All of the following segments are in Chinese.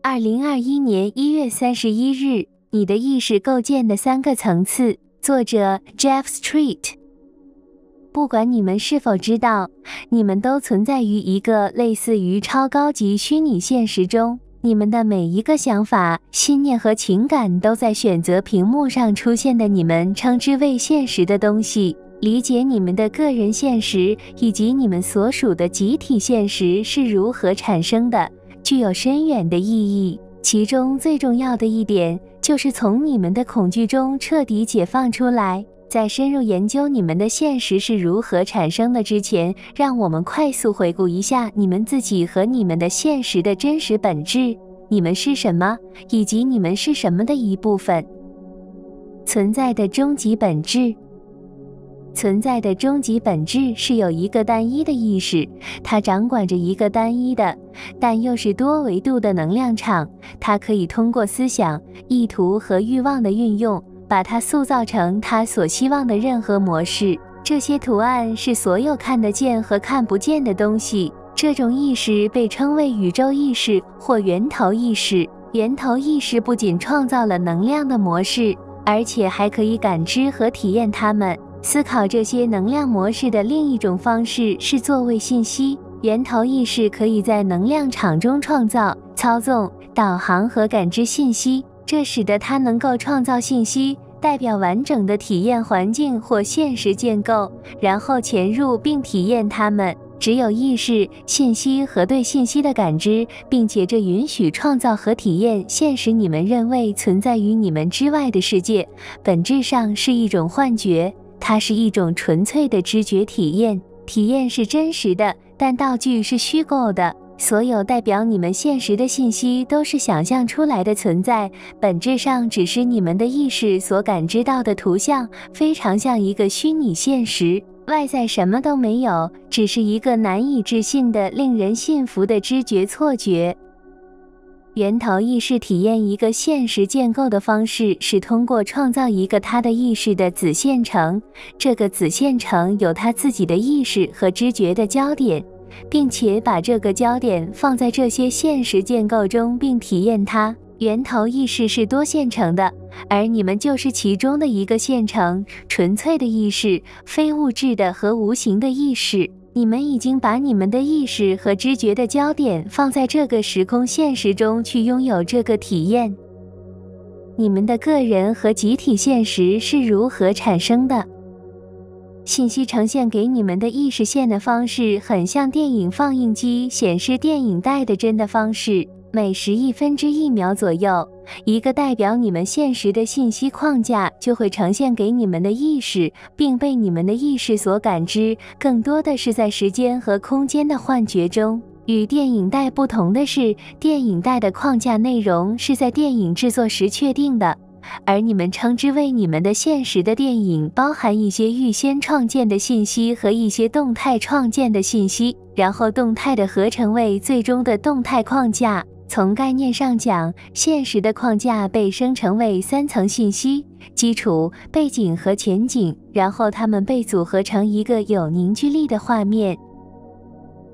二零二一年一月三十一日，你的意识构建的三个层次。作者 Jeff Street。不管你们是否知道，你们都存在于一个类似于超高级虚拟现实中。你们的每一个想法、信念和情感，都在选择屏幕上出现的你们称之为现实的东西。理解你们的个人现实以及你们所属的集体现实是如何产生的，具有深远的意义。其中最重要的一点就是从你们的恐惧中彻底解放出来。在深入研究你们的现实是如何产生的之前，让我们快速回顾一下你们自己和你们的现实的真实本质：你们是什么，以及你们是什么的一部分存在的终极本质。存在的终极本质是有一个单一的意识，它掌管着一个单一的但又是多维度的能量场。它可以通过思想、意图和欲望的运用，把它塑造成它所希望的任何模式。这些图案是所有看得见和看不见的东西。这种意识被称为宇宙意识或源头意识。源头意识不仅创造了能量的模式，而且还可以感知和体验它们。思考这些能量模式的另一种方式是座位信息。源头意识可以在能量场中创造、操纵、导航和感知信息，这使得它能够创造信息，代表完整的体验环境或现实建构，然后潜入并体验它们。只有意识、信息和对信息的感知，并且这允许创造和体验现实。你们认为存在于你们之外的世界，本质上是一种幻觉。它是一种纯粹的知觉体验，体验是真实的，但道具是虚构的。所有代表你们现实的信息都是想象出来的存在，本质上只是你们的意识所感知到的图像，非常像一个虚拟现实，外在什么都没有，只是一个难以置信的、令人信服的知觉错觉。源头意识体验一个现实建构的方式，是通过创造一个他的意识的子线程。这个子线程有他自己的意识和知觉的焦点，并且把这个焦点放在这些现实建构中，并体验它。源头意识是多线程的，而你们就是其中的一个线程。纯粹的意识，非物质的和无形的意识。你们已经把你们的意识和知觉的焦点放在这个时空现实中去拥有这个体验。你们的个人和集体现实是如何产生的？信息呈现给你们的意识线的方式，很像电影放映机显示电影带的帧的方式，每十亿分之一秒左右。一个代表你们现实的信息框架就会呈现给你们的意识，并被你们的意识所感知。更多的是在时间和空间的幻觉中。与电影带不同的是，电影带的框架内容是在电影制作时确定的，而你们称之为你们的现实的电影，包含一些预先创建的信息和一些动态创建的信息，然后动态的合成为最终的动态框架。从概念上讲，现实的框架被生成为三层信息：基础、背景和前景，然后它们被组合成一个有凝聚力的画面。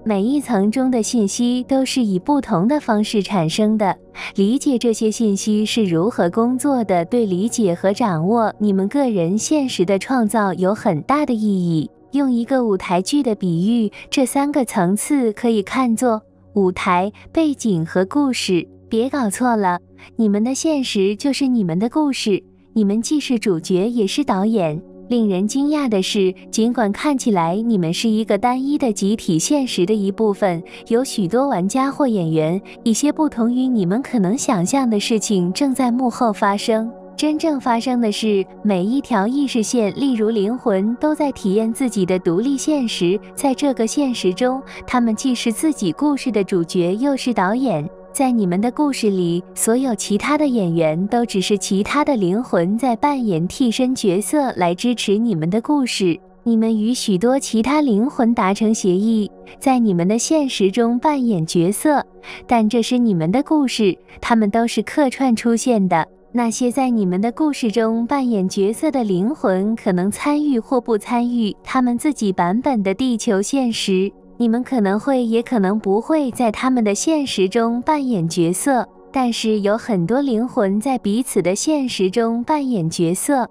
每一层中的信息都是以不同的方式产生的。理解这些信息是如何工作的，对理解和掌握你们个人现实的创造有很大的意义。用一个舞台剧的比喻，这三个层次可以看作。舞台背景和故事，别搞错了。你们的现实就是你们的故事，你们既是主角也是导演。令人惊讶的是，尽管看起来你们是一个单一的集体现实的一部分，有许多玩家或演员，一些不同于你们可能想象的事情正在幕后发生。真正发生的是，每一条意识线，例如灵魂，都在体验自己的独立现实。在这个现实中，他们既是自己故事的主角，又是导演。在你们的故事里，所有其他的演员都只是其他的灵魂在扮演替身角色来支持你们的故事。你们与许多其他灵魂达成协议，在你们的现实中扮演角色，但这是你们的故事，他们都是客串出现的。那些在你们的故事中扮演角色的灵魂，可能参与或不参与他们自己版本的地球现实。你们可能会，也可能不会在他们的现实中扮演角色。但是，有很多灵魂在彼此的现实中扮演角色。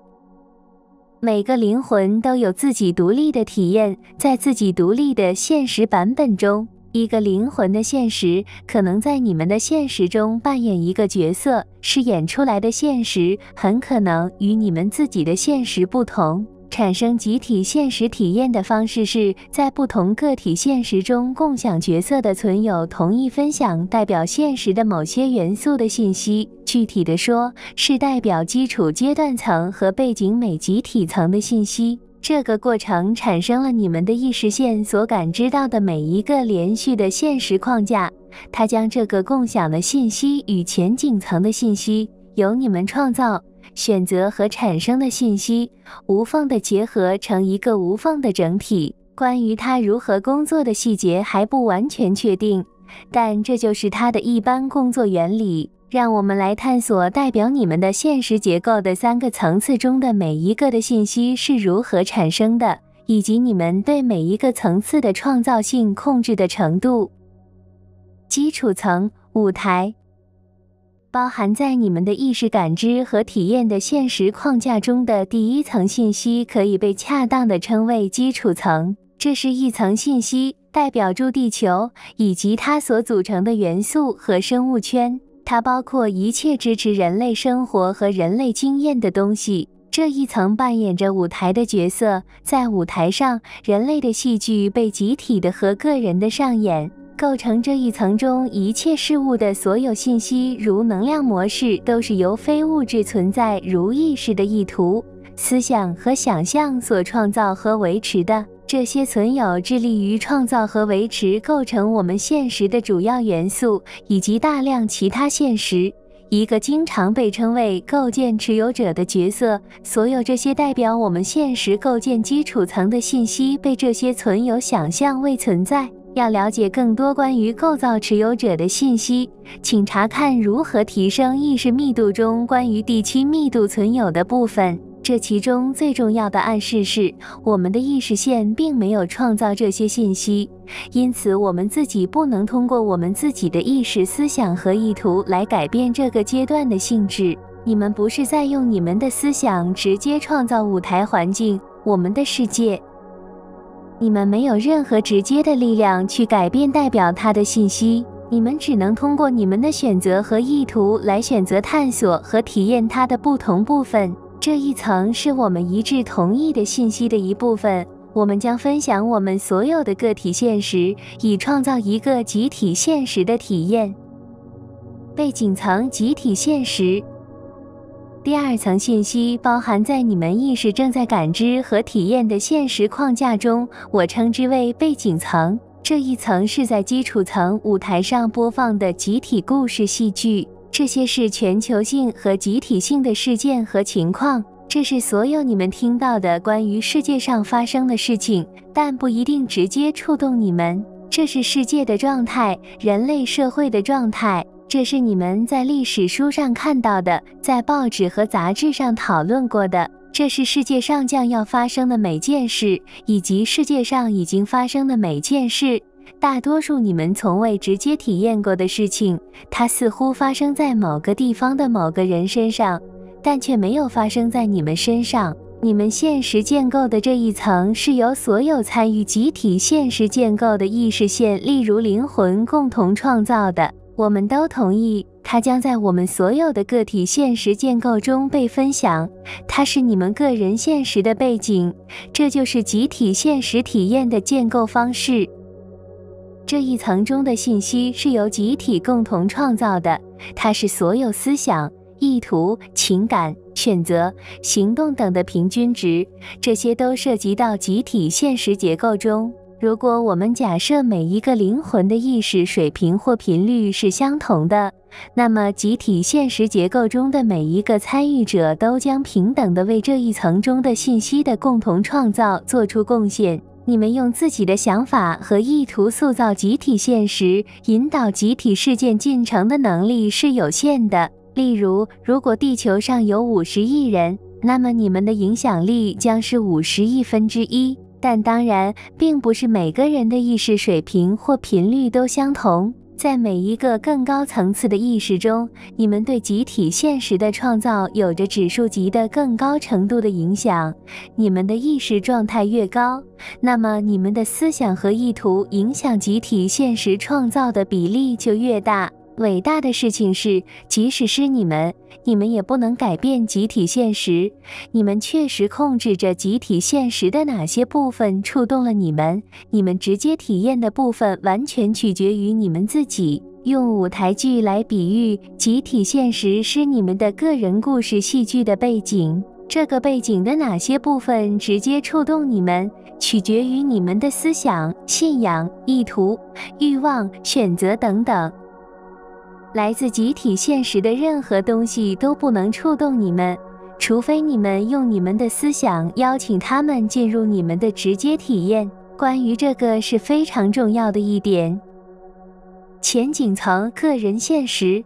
每个灵魂都有自己独立的体验，在自己独立的现实版本中。一个灵魂的现实可能在你们的现实中扮演一个角色，饰演出来的现实很可能与你们自己的现实不同。产生集体现实体验的方式是在不同个体现实中共享角色的存有，同意分享代表现实的某些元素的信息。具体的说，是代表基础阶段层和背景每集体层的信息。这个过程产生了你们的意识线所感知到的每一个连续的现实框架，它将这个共享的信息与前景层的信息由你们创造、选择和产生的信息无缝的结合成一个无缝的整体。关于它如何工作的细节还不完全确定。但这就是它的一般工作原理。让我们来探索代表你们的现实结构的三个层次中的每一个的信息是如何产生的，以及你们对每一个层次的创造性控制的程度。基础层舞台包含在你们的意识感知和体验的现实框架中的第一层信息，可以被恰当的称为基础层。这是一层信息。代表住地球以及它所组成的元素和生物圈，它包括一切支持人类生活和人类经验的东西。这一层扮演着舞台的角色，在舞台上，人类的戏剧被集体的和个人的上演。构成这一层中一切事物的所有信息，如能量模式，都是由非物质存在，如意识的意图、思想和想象所创造和维持的。这些存有致力于创造和维持构成我们现实的主要元素，以及大量其他现实。一个经常被称为构建持有者的角色。所有这些代表我们现实构建基础层的信息，被这些存有想象为存在。要了解更多关于构造持有者的信息，请查看《如何提升意识密度》中关于第七密度存有的部分。这其中最重要的暗示是，我们的意识线并没有创造这些信息，因此我们自己不能通过我们自己的意识、思想和意图来改变这个阶段的性质。你们不是在用你们的思想直接创造舞台环境、我们的世界，你们没有任何直接的力量去改变代表它的信息，你们只能通过你们的选择和意图来选择探索和体验它的不同部分。这一层是我们一致同意的信息的一部分。我们将分享我们所有的个体现实，以创造一个集体现实的体验。背景层集体现实。第二层信息包含在你们意识正在感知和体验的现实框架中，我称之为背景层。这一层是在基础层舞台上播放的集体故事戏剧。这些是全球性和集体性的事件和情况，这是所有你们听到的关于世界上发生的事情，但不一定直接触动你们。这是世界的状态，人类社会的状态。这是你们在历史书上看到的，在报纸和杂志上讨论过的。这是世界上将要发生的每件事，以及世界上已经发生的每件事。大多数你们从未直接体验过的事情，它似乎发生在某个地方的某个人身上，但却没有发生在你们身上。你们现实建构的这一层是由所有参与集体现实建构的意识线，例如灵魂，共同创造的。我们都同意，它将在我们所有的个体现实建构中被分享。它是你们个人现实的背景，这就是集体现实体验的建构方式。这一层中的信息是由集体共同创造的，它是所有思想、意图、情感、选择、行动等的平均值。这些都涉及到集体现实结构中。如果我们假设每一个灵魂的意识水平或频率是相同的，那么集体现实结构中的每一个参与者都将平等地为这一层中的信息的共同创造做出贡献。你们用自己的想法和意图塑造集体现实、引导集体事件进程的能力是有限的。例如，如果地球上有五十亿人，那么你们的影响力将是五十亿分之一。但当然，并不是每个人的意识水平或频率都相同。在每一个更高层次的意识中，你们对集体现实的创造有着指数级的更高程度的影响。你们的意识状态越高，那么你们的思想和意图影响集体现实创造的比例就越大。伟大的事情是，即使是你们，你们也不能改变集体现实。你们确实控制着集体现实的哪些部分触动了你们，你们直接体验的部分完全取决于你们自己。用舞台剧来比喻，集体现实是你们的个人故事戏剧的背景。这个背景的哪些部分直接触动你们，取决于你们的思想、信仰、意图、欲望、选择等等。来自集体现实的任何东西都不能触动你们，除非你们用你们的思想邀请他们进入你们的直接体验。关于这个是非常重要的一点。前景层、个人现实，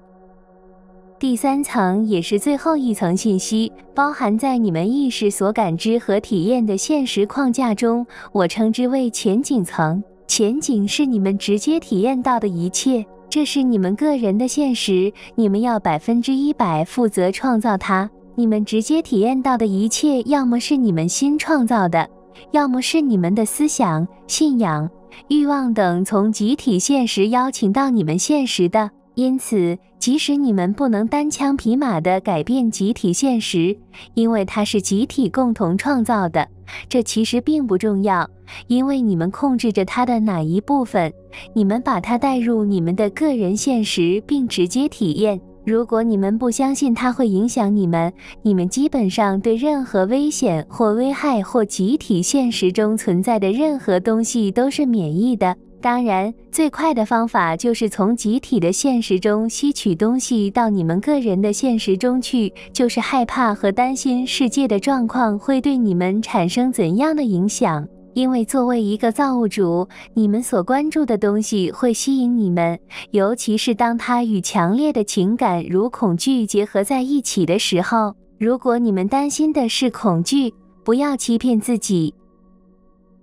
第三层也是最后一层信息，包含在你们意识所感知和体验的现实框架中，我称之为前景层。前景是你们直接体验到的一切。这是你们个人的现实，你们要百分之一百负责创造它。你们直接体验到的一切，要么是你们新创造的，要么是你们的思想、信仰、欲望等从集体现实邀请到你们现实的。因此，即使你们不能单枪匹马地改变集体现实，因为它是集体共同创造的，这其实并不重要，因为你们控制着它的哪一部分，你们把它带入你们的个人现实并直接体验。如果你们不相信它会影响你们，你们基本上对任何危险或危害或集体现实中存在的任何东西都是免疫的。当然，最快的方法就是从集体的现实中吸取东西到你们个人的现实中去。就是害怕和担心世界的状况会对你们产生怎样的影响？因为作为一个造物主，你们所关注的东西会吸引你们，尤其是当它与强烈的情感如恐惧结合在一起的时候。如果你们担心的是恐惧，不要欺骗自己。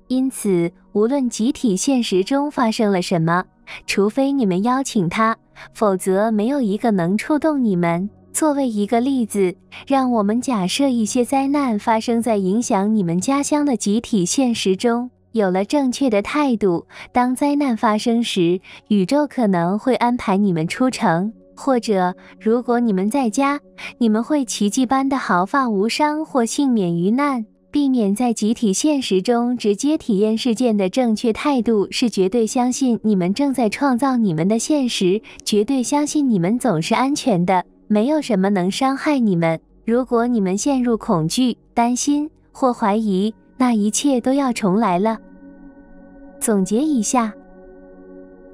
因此。无论集体现实中发生了什么，除非你们邀请他，否则没有一个能触动你们。作为一个例子，让我们假设一些灾难发生在影响你们家乡的集体现实中。有了正确的态度，当灾难发生时，宇宙可能会安排你们出城，或者如果你们在家，你们会奇迹般的毫发无伤或幸免于难。避免在集体现实中直接体验事件的正确态度是：绝对相信你们正在创造你们的现实，绝对相信你们总是安全的，没有什么能伤害你们。如果你们陷入恐惧、担心或怀疑，那一切都要重来了。总结一下，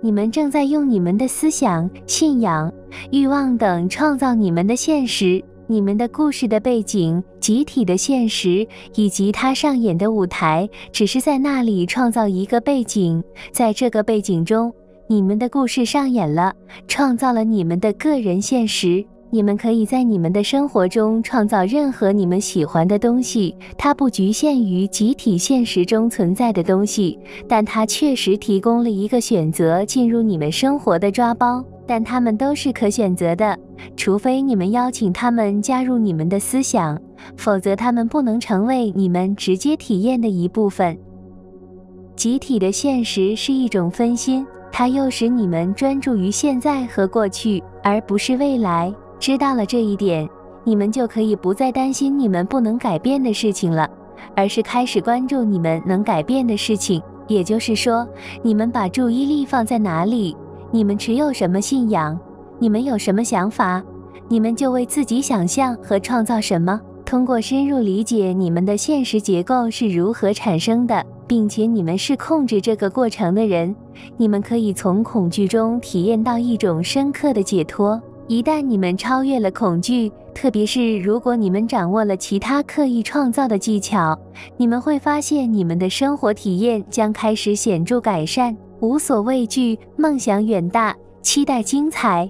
你们正在用你们的思想、信仰、欲望等创造你们的现实。你们的故事的背景、集体的现实，以及它上演的舞台，只是在那里创造一个背景。在这个背景中，你们的故事上演了，创造了你们的个人现实。你们可以在你们的生活中创造任何你们喜欢的东西，它不局限于集体现实中存在的东西，但它确实提供了一个选择进入你们生活的抓包。但它们都是可选择的。除非你们邀请他们加入你们的思想，否则他们不能成为你们直接体验的一部分。集体的现实是一种分心，它诱使你们专注于现在和过去，而不是未来。知道了这一点，你们就可以不再担心你们不能改变的事情了，而是开始关注你们能改变的事情。也就是说，你们把注意力放在哪里，你们持有什么信仰。你们有什么想法，你们就为自己想象和创造什么。通过深入理解你们的现实结构是如何产生的，并且你们是控制这个过程的人，你们可以从恐惧中体验到一种深刻的解脱。一旦你们超越了恐惧，特别是如果你们掌握了其他刻意创造的技巧，你们会发现你们的生活体验将开始显著改善，无所畏惧，梦想远大，期待精彩。